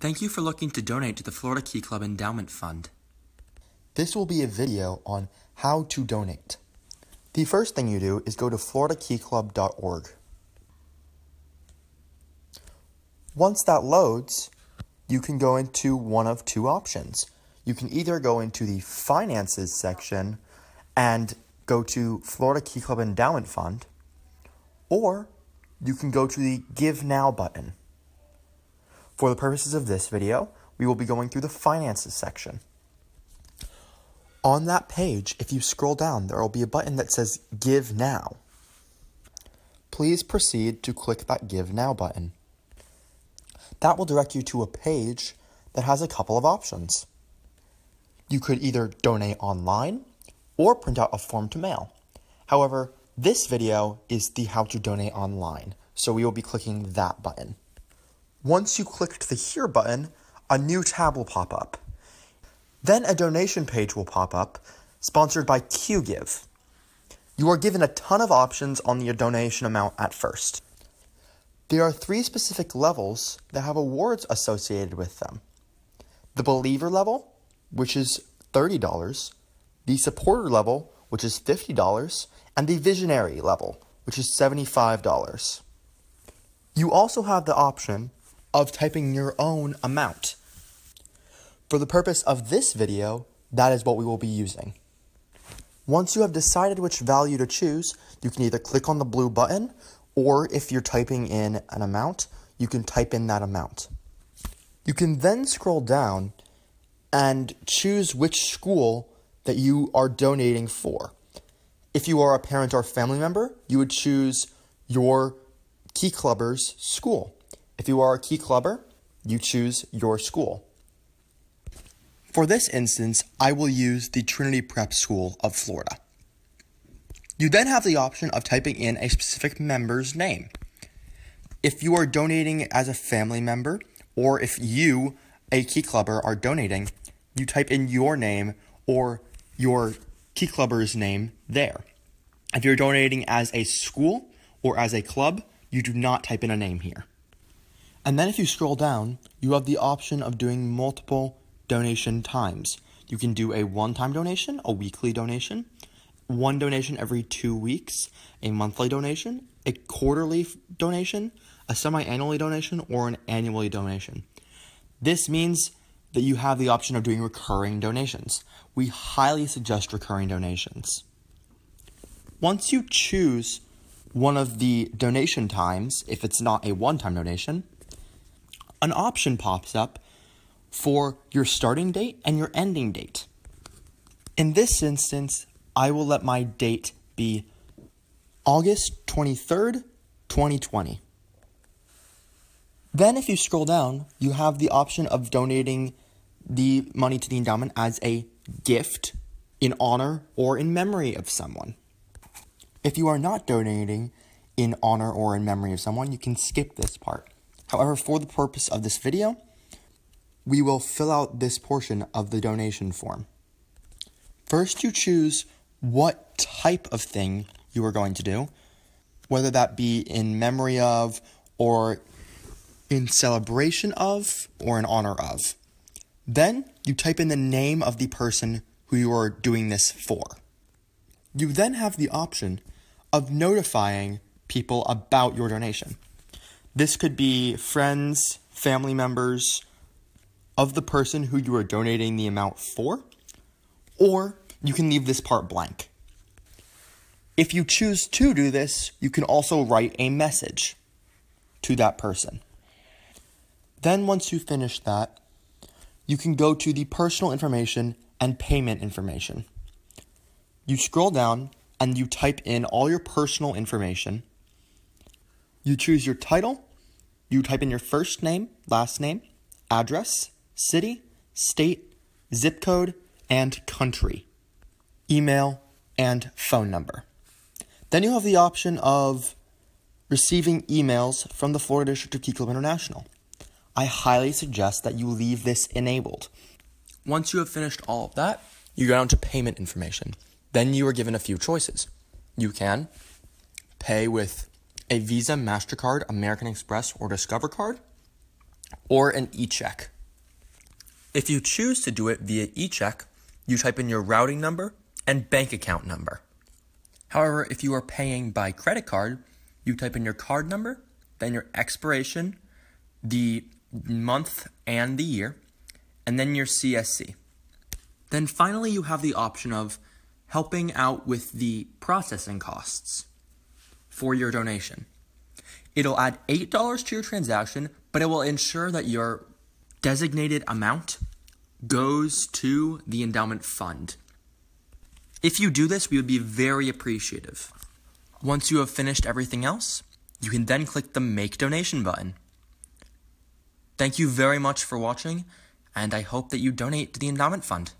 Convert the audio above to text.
Thank you for looking to donate to the Florida Key Club Endowment Fund. This will be a video on how to donate. The first thing you do is go to floridakeyclub.org. Once that loads, you can go into one of two options. You can either go into the finances section and go to Florida Key Club Endowment Fund, or you can go to the Give Now button. For the purposes of this video, we will be going through the finances section. On that page, if you scroll down, there will be a button that says Give Now. Please proceed to click that Give Now button. That will direct you to a page that has a couple of options. You could either donate online or print out a form to mail. However, this video is the how to donate online, so we will be clicking that button. Once you clicked the Here button, a new tab will pop up. Then a donation page will pop up, sponsored by QGive. You are given a ton of options on the donation amount at first. There are three specific levels that have awards associated with them the believer level, which is $30, the supporter level, which is $50, and the visionary level, which is $75. You also have the option of typing your own amount. For the purpose of this video, that is what we will be using. Once you have decided which value to choose, you can either click on the blue button, or if you're typing in an amount, you can type in that amount. You can then scroll down and choose which school that you are donating for. If you are a parent or family member, you would choose your Key Clubber's school. If you are a key clubber, you choose your school. For this instance, I will use the Trinity Prep School of Florida. You then have the option of typing in a specific member's name. If you are donating as a family member, or if you, a key clubber, are donating, you type in your name or your key clubber's name there. If you're donating as a school or as a club, you do not type in a name here. And then if you scroll down, you have the option of doing multiple donation times. You can do a one time donation, a weekly donation, one donation every two weeks, a monthly donation, a quarterly donation, a semi annually donation, or an annually donation. This means that you have the option of doing recurring donations. We highly suggest recurring donations. Once you choose one of the donation times, if it's not a one time donation, an option pops up for your starting date and your ending date. In this instance, I will let my date be August 23rd, 2020. Then, if you scroll down, you have the option of donating the money to the endowment as a gift in honor or in memory of someone. If you are not donating in honor or in memory of someone, you can skip this part. However, for the purpose of this video, we will fill out this portion of the donation form. First, you choose what type of thing you are going to do, whether that be in memory of, or in celebration of, or in honor of. Then, you type in the name of the person who you are doing this for. You then have the option of notifying people about your donation. This could be friends, family members of the person who you are donating the amount for, or you can leave this part blank. If you choose to do this, you can also write a message to that person. Then, once you finish that, you can go to the personal information and payment information. You scroll down and you type in all your personal information you choose your title, you type in your first name, last name, address, city, state, zip code, and country, email, and phone number. Then you have the option of receiving emails from the Florida District of Key Club International. I highly suggest that you leave this enabled. Once you have finished all of that, you go down to payment information. Then you are given a few choices. You can pay with a Visa, MasterCard, American Express, or Discover card, or an e check. If you choose to do it via e check, you type in your routing number and bank account number. However, if you are paying by credit card, you type in your card number, then your expiration, the month and the year, and then your CSC. Then finally, you have the option of helping out with the processing costs for your donation. It'll add $8 to your transaction, but it will ensure that your designated amount goes to the endowment fund. If you do this, we would be very appreciative. Once you have finished everything else, you can then click the Make Donation button. Thank you very much for watching, and I hope that you donate to the Endowment Fund.